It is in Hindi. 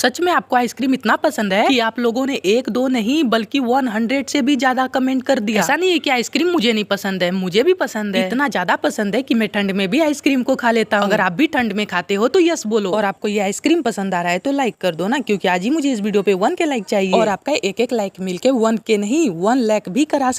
सच में आपको आइसक्रीम इतना पसंद है कि आप लोगों ने एक दो नहीं बल्कि 100 से भी ज्यादा कमेंट कर दिया ऐसा नहीं है कि आइसक्रीम मुझे नहीं पसंद है मुझे भी पसंद है इतना ज्यादा पसंद है कि मैं ठंड में भी आइसक्रीम को खा लेता हूँ अगर आप भी ठंड में खाते हो तो यस बोलो और आपको ये आइसक्रीम पसंद आ रहा है तो लाइक कर दो ना क्यूँकी आज ही मुझे इस वीडियो पे वन के लाइक चाहिए और आपका एक एक लाइक मिलकर वन के नहीं वन लाइक भी करा